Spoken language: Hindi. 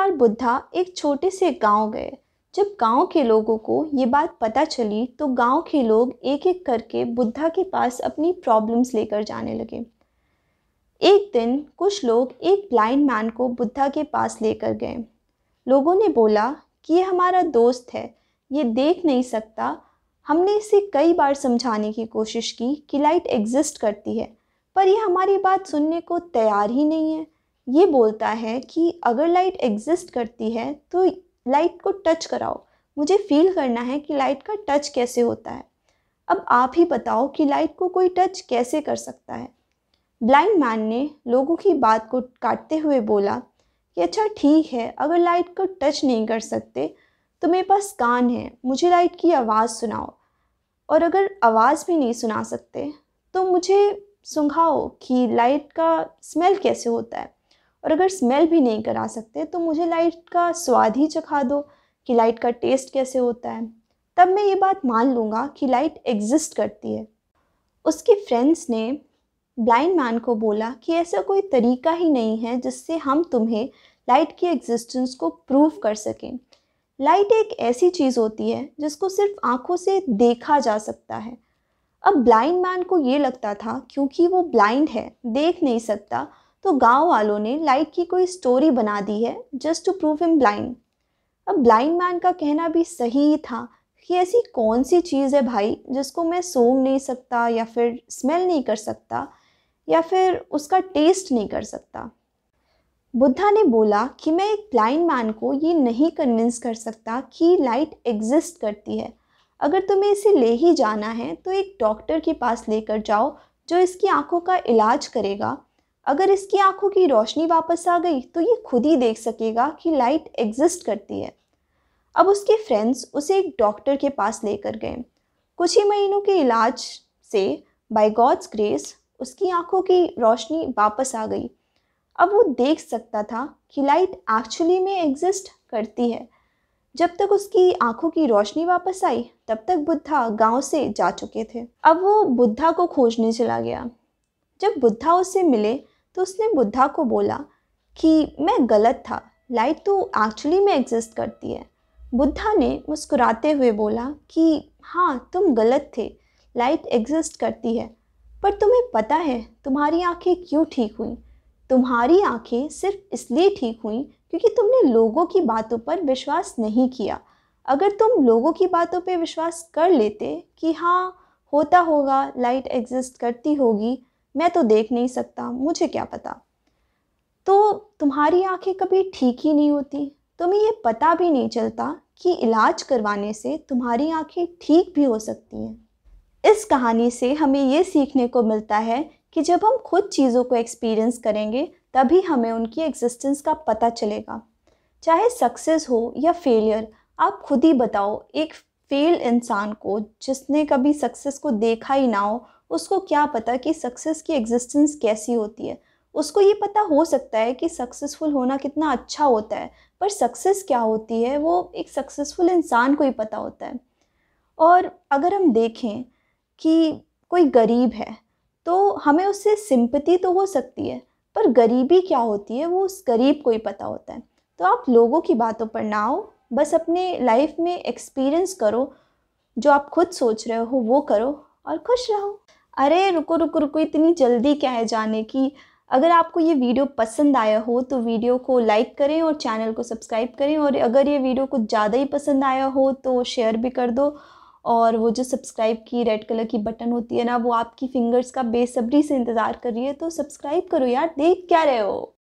बार बुद्धा एक छोटे से गांव गए जब गांव के लोगों को ये बात पता चली तो गांव के लोग एक एक करके बुद्धा के पास अपनी प्रॉब्लम्स लेकर जाने लगे एक दिन कुछ लोग एक ब्लाइंड मैन को बुद्धा के पास लेकर गए लोगों ने बोला कि ये हमारा दोस्त है ये देख नहीं सकता हमने इसे कई बार समझाने की कोशिश की कि लाइट एग्जिस्ट करती है पर यह हमारी बात सुनने को तैयार ही नहीं है ये बोलता है कि अगर लाइट एग्जिस्ट करती है तो लाइट को टच कराओ मुझे फील करना है कि लाइट का टच कैसे होता है अब आप ही बताओ कि लाइट को कोई टच कैसे कर सकता है ब्लाइंड मैन ने लोगों की बात को काटते हुए बोला कि अच्छा ठीक है अगर लाइट को टच नहीं कर सकते तो मेरे पास कान है मुझे लाइट की आवाज़ सुनाओ और अगर आवाज़ भी नहीं सुना सकते तो मुझे सुंघाओ कि लाइट का स्मेल कैसे होता है और अगर स्मेल भी नहीं करा सकते तो मुझे लाइट का स्वाद ही चखा दो कि लाइट का टेस्ट कैसे होता है तब मैं ये बात मान लूँगा कि लाइट एग्जिस्ट करती है उसके फ्रेंड्स ने ब्लाइंड मैन को बोला कि ऐसा कोई तरीका ही नहीं है जिससे हम तुम्हें लाइट की एग्जिस्टेंस को प्रूव कर सकें लाइट एक ऐसी चीज़ होती है जिसको सिर्फ आँखों से देखा जा सकता है अब ब्लाइंड मैन को ये लगता था क्योंकि वो ब्लाइंड है देख नहीं सकता तो गांव वालों ने लाइट की कोई स्टोरी बना दी है just to prove him blind अब ब्लाइंड मैन का कहना भी सही था कि ऐसी कौन सी चीज़ है भाई जिसको मैं सूंघ नहीं सकता या फिर स्मेल नहीं कर सकता या फिर उसका टेस्ट नहीं कर सकता बुद्धा ने बोला कि मैं एक ब्लाइंड मैन को ये नहीं कन्विंस कर सकता कि लाइट एग्जिस्ट करती है अगर तुम्हें इसे ले ही जाना है तो एक डॉक्टर के पास लेकर जाओ जो इसकी आंखों का इलाज करेगा अगर इसकी आंखों की रोशनी वापस आ गई तो ये खुद ही देख सकेगा कि लाइट एग्जिस्ट करती है अब उसके फ्रेंड्स उसे एक डॉक्टर के पास लेकर गए कुछ ही महीनों के इलाज से बाय गॉड्स ग्रेस उसकी आंखों की रोशनी वापस आ गई अब वो देख सकता था कि लाइट एक्चुअली में एग्जिस्ट करती है जब तक उसकी आंखों की रोशनी वापस आई तब तक बुद्धा गांव से जा चुके थे अब वो बुद्धा को खोजने चला गया जब बुद्धा उससे मिले तो उसने बुद्धा को बोला कि मैं गलत था लाइट तो एक्चुअली में एग्जिस्ट करती है बुद्धा ने मुस्कुराते हुए बोला कि हाँ तुम गलत थे लाइट एग्जिस्ट करती है पर तुम्हें पता है तुम्हारी आंखें क्यों ठीक हुई तुम्हारी आंखें सिर्फ इसलिए ठीक हुई क्योंकि तुमने लोगों की बातों पर विश्वास नहीं किया अगर तुम लोगों की बातों पर विश्वास कर लेते कि हाँ होता होगा लाइट एग्जिस्ट करती होगी मैं तो देख नहीं सकता मुझे क्या पता तो तुम्हारी आंखें कभी ठीक ही नहीं होती तुम्हें ये पता भी नहीं चलता कि इलाज करवाने से तुम्हारी आंखें ठीक भी हो सकती हैं इस कहानी से हमें ये सीखने को मिलता है कि जब हम खुद चीज़ों को एक्सपीरियंस करेंगे तभी हमें उनकी एग्जिस्टेंस का पता चलेगा चाहे सक्सेस हो या फेलियर आप खुद ही बताओ एक फेल इंसान को जिसने कभी सक्सेस को देखा ही ना हो उसको क्या पता कि सक्सेस की एग्जिस्टेंस कैसी होती है उसको ये पता हो सकता है कि सक्सेसफुल होना कितना अच्छा होता है पर सक्सेस क्या होती है वो एक सक्सेसफुल इंसान को ही पता होता है और अगर हम देखें कि कोई गरीब है तो हमें उससे सिंपति तो हो सकती है पर गरीबी क्या होती है वो उस गरीब को ही पता होता है तो आप लोगों की बातों पर ना आओ बस अपने लाइफ में एक्सपीरियंस करो जो आप खुद सोच रहे हो वो करो और खुश रहो अरे रुको रुको रुको इतनी जल्दी क्या है जाने की अगर आपको ये वीडियो पसंद आया हो तो वीडियो को लाइक करें और चैनल को सब्सक्राइब करें और अगर ये वीडियो कुछ ज़्यादा ही पसंद आया हो तो शेयर भी कर दो और वो जो सब्सक्राइब की रेड कलर की बटन होती है ना वो आपकी फिंगर्स का बेसब्री से इंतज़ार कर रही है तो सब्सक्राइब करो यार देख क्या रहे हो